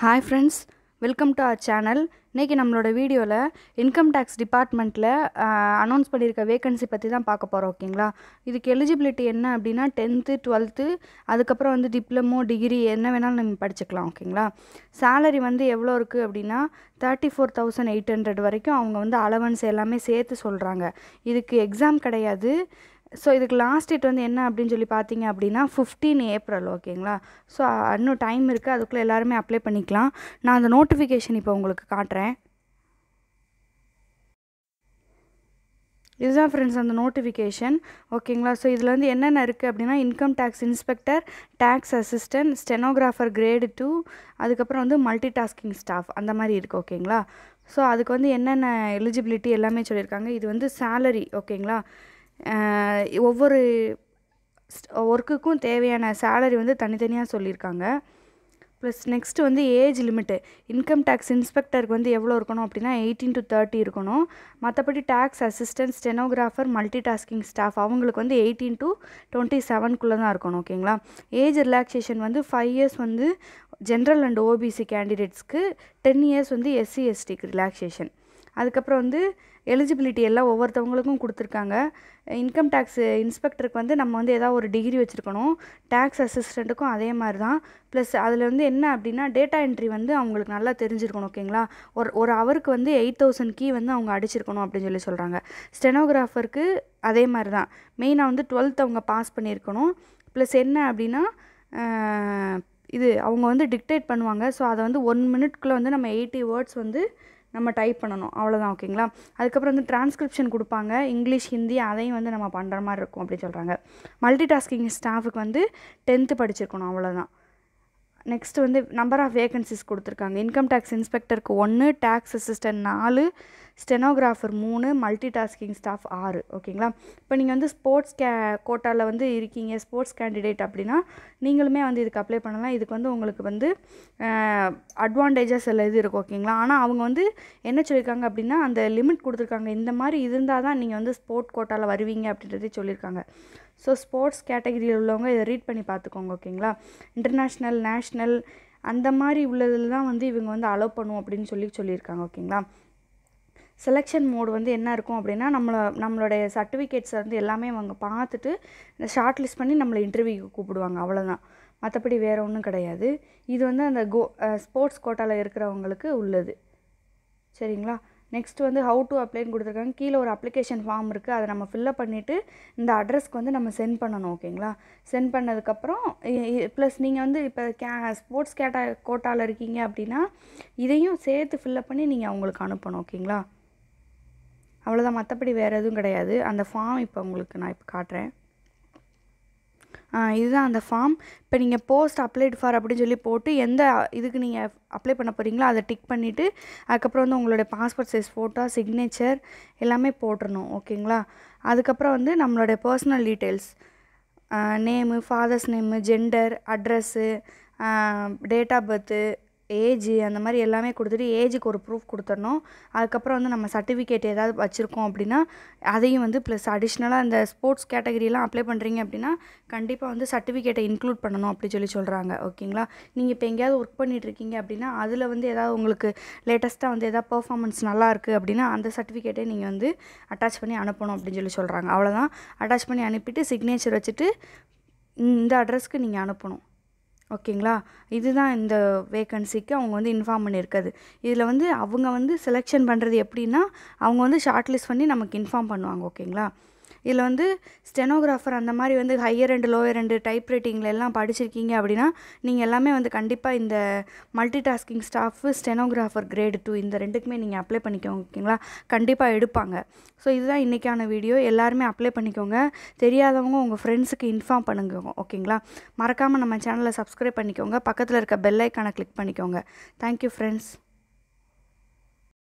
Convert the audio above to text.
hi friends welcome to our channel இன்றைக்கி நம்மளோட வீடியோவில் இன்கம் டேக்ஸ் டிபார்ட்மெண்ட்டில் அனௌன்ஸ் பண்ணியிருக்க வேகன்சி பற்றி தான் பார்க்க போகிறோம் ஓகேங்களா இதுக்கு எலிஜிபிலிட்டி என்ன அப்படின்னா டென்த்து டுவெல்த்து அதுக்கப்புறம் வந்து டிப்ளமோ டிகிரி என்ன வேணாலும் நம்ம படிச்சுக்கலாம் ஓகேங்களா சேலரி வந்து எவ்வளோ இருக்குது அப்படின்னா thirty four thousand eight hundred வரைக்கும் அவங்க வந்து அலவன்ஸ் எல்லாமே சேர்த்து சொல்கிறாங்க இதுக்கு எக்ஸாம் கிடையாது ஸோ இதுக்கு லாஸ்ட் டேட் வந்து என்ன அப்படின்னு சொல்லி பார்த்தீங்க அப்படின்னா ஃபிஃப்டீன் ஏப்ரல் ஓகேங்களா ஸோ இன்னும் டைம் இருக்குது அதுக்குள்ளே எல்லாருமே அப்ளை பண்ணிக்கலாம் நான் அந்த நோட்டிஃபிகேஷன் இப்போ உங்களுக்கு காட்டுறேன் இதுதான் ஃப்ரெண்ட்ஸ் அந்த நோட்டிஃபிகேஷன் ஓகேங்களா ஸோ இதில் வந்து என்னென்ன இருக்குது அப்படின்னா income tax inspector tax assistant stenographer grade two அதுக்கப்புறம் வந்து மல்டி டாஸ்கிங் ஸ்டாஃப் அந்த மாதிரி இருக்குது ஓகேங்களா ஸோ அதுக்கு வந்து என்னென்ன எலிஜிபிலிட்டி எல்லாமே சொல்லியிருக்காங்க இது வந்து சேலரி ஓகேங்களா ஒவ்வொரு ஒர்க்குக்கும் தேவையான சேலரி வந்து தனித்தனியாக சொல்லியிருக்காங்க ப்ளஸ் நெக்ஸ்ட்டு வந்து ஏஜ் லிமிட்டு இன்கம் டேக்ஸ் இன்ஸ்பெக்டருக்கு வந்து எவ்வளோ இருக்கணும் அப்படின்னா எயிட்டீன் டு தேர்ட்டி இருக்கணும் மற்றபடி tax assistant stenographer multi tasking staff அவங்களுக்கு வந்து எயிட்டீன் டு டுவெண்ட்டி செவன்குள்ளே தான் இருக்கணும் ஓகேங்களா ஏஜ் ரிலாக்ஸேஷன் வந்து ஃபைவ் இயர்ஸ் வந்து ஜென்ரல் அண்ட் ஓபிசி கேண்டிடேட்ஸ்க்கு டென் இயர்ஸ் வந்து எஸ்சி எஸ்டிக்கு ரிலாக்ஸேஷன் அதுக்கப்புறம் வந்து எலிஜிபிலிட்டி எல்லாம் ஒவ்வொருத்தவங்களுக்கும் கொடுத்துருக்காங்க இன்கம் டேக்ஸ் இன்ஸ்பெக்டருக்கு வந்து நம்ம வந்து ஏதாவது ஒரு டிகிரி வச்சுருக்கணும் டேக்ஸ் அசிஸ்டண்ட்டுக்கும் அதே மாதிரி தான் ப்ளஸ் அதில் வந்து என்ன அப்படின்னா டேட்டா என்ட்ரி வந்து அவங்களுக்கு நல்லா தெரிஞ்சிருக்கணும் ஓகேங்களா ஒரு ஒரு அவருக்கு வந்து எயிட் தௌசண்ட் கீ வந்து அவங்க அடிச்சிருக்கணும் அப்படின்னு சொல்லி சொல்கிறாங்க ஸ்டெனோகிராஃபருக்கு அதே மாதிரி தான் மெயினாக வந்து டுவெல்த் அவங்க பாஸ் பண்ணியிருக்கணும் ப்ளஸ் என்ன அப்படின்னா இது அவங்க வந்து டிக்டேட் பண்ணுவாங்க ஸோ அதை வந்து ஒன் மினிட்குள்ளே வந்து நம்ம எயிட்டி வேர்ட்ஸ் வந்து நம்ம டைப் பண்ணணும் அவ்வளோதான் ஓகேங்களா அதுக்கப்புறம் வந்து டிரான்ஸ்கிரிப்ஷன் கொடுப்பாங்க இங்கிலீஷ் ஹிந்தி அதையும் வந்து நம்ம பண்ணுற மாதிரி இருக்கும் அப்படின்னு சொல்கிறாங்க மல்டி டாஸ்கிங் ஸ்டாஃபுக்கு வந்து டென்த்து படிச்சிருக்கணும் அவ்வளோதான் நெக்ஸ்ட் வந்து நம்பர் ஆஃப் வேகன்சிஸ் கொடுத்துருக்காங்க இன்கம் டேக்ஸ் இன்ஸ்பெக்டருக்கு ஒன்று டேக்ஸ் அசிஸ்டன்ட் நாலு ஸ்டெனோகிராஃபர் மூணு மல்டி டாஸ்கிங் ஸ்டாஃப் ஆறு ஓகேங்களா இப்போ நீங்கள் வந்து ஸ்போர்ட்ஸ் கே கோட்டாவில் வந்து இருக்கீங்க ஸ்போர்ட்ஸ் கேண்டிடேட் அப்படின்னா நீங்களுமே வந்து இதுக்கு அப்ளை பண்ணலாம் இதுக்கு வந்து உங்களுக்கு வந்து அட்வான்டேஜஸ் எல்லாம் இது இருக்கும் ஓகேங்களா ஆனால் அவங்க வந்து என்ன சொல்லியிருக்காங்க அப்படின்னா அந்த லிமிட் கொடுத்துருக்காங்க இந்த மாதிரி இருந்தால் தான் நீங்கள் வந்து ஸ்போர்ட் கோட்டாவில் வருவீங்க அப்படின்றதே சொல்லியிருக்காங்க ஸோ ஸ்போர்ட்ஸ் கேட்டகரியில் உள்ளவங்க இதை ரீட் பண்ணி பார்த்துக்கோங்க ஓகேங்களா இன்டர்நேஷ்னல் நேஷ்னல் அந்த மாதிரி உள்ளதில் தான் வந்து இவங்க வந்து அலோவ் பண்ணும் அப்படின்னு சொல்லி சொல்லியிருக்காங்க ஓகேங்களா செலெக்ஷன் மோடு வந்து என்ன இருக்கும் அப்படின்னா நம்மளை நம்மளுடைய சர்டிஃபிகேட்ஸை வந்து எல்லாமே அவங்க பார்த்துட்டு இந்த ஷார்ட் லிஸ்ட் பண்ணி நம்மளை இன்டர்வியூக்கு கூப்பிடுவாங்க அவ்வளோதான் மற்றபடி வேறு ஒன்றும் கிடையாது இது வந்து அந்த கோ ஸ்போர்ட்ஸ் கோட்டாவில் இருக்கிறவங்களுக்கு உள்ளது சரிங்களா நெக்ஸ்ட் வந்து ஹவு டு அப்ளைன்னு கொடுத்துருக்காங்க கீழே ஒரு அப்ளிகேஷன் ஃபார்ம் இருக்குது அதை நம்ம ஃபில்லப் பண்ணிவிட்டு இந்த அட்ரஸ்க்கு வந்து நம்ம சென்ட் பண்ணணும் ஓகேங்களா சென்ட் பண்ணதுக்கப்புறம் ப்ளஸ் நீங்கள் வந்து இப்போ கே ஸ்போர்ட்ஸ் கேட்டா கோட்டாவில் இருக்கீங்க அப்படின்னா இதையும் சேர்த்து ஃபில்லப் பண்ணி நீங்கள் அவங்களுக்கு அனுப்பணும் ஓகேங்களா அவ்வளோதான் மற்றபடி வேறு எதுவும் கிடையாது அந்த ஃபார்ம் இப்போ உங்களுக்கு நான் இப்போ காட்டுறேன் இதுதான் அந்த ஃபார்ம் இப்போ நீங்கள் போஸ்ட் அப்ளைட் ஃபார் அப்படின்னு சொல்லி போட்டு எந்த இதுக்கு நீங்கள் அப்ளை பண்ண போகிறீங்களோ அதை டிக் பண்ணிவிட்டு அதுக்கப்புறம் வந்து உங்களுடைய பாஸ்போர்ட் சைஸ் ஃபோட்டோ சிக்னேச்சர் எல்லாமே போட்டுடணும் ஓகேங்களா அதுக்கப்புறம் வந்து நம்மளுடைய personal details name father's name gender address date of birth age அந்த மாதிரி எல்லாமே கொடுத்துட்டு ஏஜுக்கு ஒரு ப்ரூஃப் கொடுத்துடணும் அதுக்கப்புறம் வந்து நம்ம சர்டிஃபிகேட் ஏதாவது வச்சுருக்கோம் அப்படின்னா அதையும் வந்து ப்ளஸ் அடிஷ்னலாக இந்த ஸ்போர்ட்ஸ் கேட்டகரியெலாம் அப்ளை பண்ணுறீங்க அப்படின்னா கண்டிப்பாக வந்து சர்டிஃபிகேட்டை இன்க்ளூட் பண்ணணும் அப்படி சொல்லி சொல்கிறாங்க ஓகேங்களா நீங்கள் இப்போ எங்கேயாவது ஒர்க் பண்ணிகிட்ருக்கீங்க அப்படின்னா அதில் வந்து ஏதாவது உங்களுக்கு லேட்டஸ்ட்டாக வந்து எதாவது பர்ஃபார்மன்ஸ் நல்லா இருக்குது அப்படின்னா அந்த சர்டிஃபிகேட்டை நீங்கள் வந்து அட்டாச் பண்ணி அனுப்பணும் அப்படின்னு சொல்லி சொல்கிறாங்க அவ்வளோதான் அட்டாச் பண்ணி அனுப்பிட்டு சிக்னேச்சர் வச்சுட்டு இந்த அட்ரஸ்க்கு நீங்கள் அனுப்பணும் ஓகேங்களா இதுதான் இந்த வேக்கன்சிக்கு அவங்க வந்து இன்ஃபார்ம் பண்ணியிருக்கிறது இதில் வந்து அவங்க வந்து செலெக்ஷன் பண்ணுறது எப்படின்னா அவங்க வந்து ஷார்ட் லிஸ்ட் பண்ணி நமக்கு இன்ஃபார்ம் பண்ணுவாங்க ஓகேங்களா இதில் வந்து ஸ்டெனோகிராஃபர் அந்த மாதிரி வந்து higher and lower and type ரைட்டிங்கில் எல்லாம் படிச்சிருக்கீங்க அப்படின்னா நீங்கள் எல்லாமே வந்து கண்டிப்பாக இந்த multi tasking staff stenographer grade two இந்த ரெண்டுக்குமே நீங்கள் அப்ளை பண்ணிக்கோங்க ஓகேங்களா கண்டிப்பாக எடுப்பாங்க ஸோ இதுதான் இன்றைக்கான வீடியோ எல்லாருமே அப்ளை பண்ணிக்கோங்க தெரியாதவங்க உங்கள் ஃப்ரெண்ட்ஸுக்கு இன்ஃபார்ம் பண்ணுங்க ஓகேங்களா மறக்காமல் நம்ம சேனலை சப்ஸ்கிரைப் பண்ணிக்கோங்க பக்கத்தில் இருக்க பெல் ஐக்கானை கிளிக் பண்ணிக்கோங்க தேங்க்யூ ஃப்ரெண்ட்ஸ்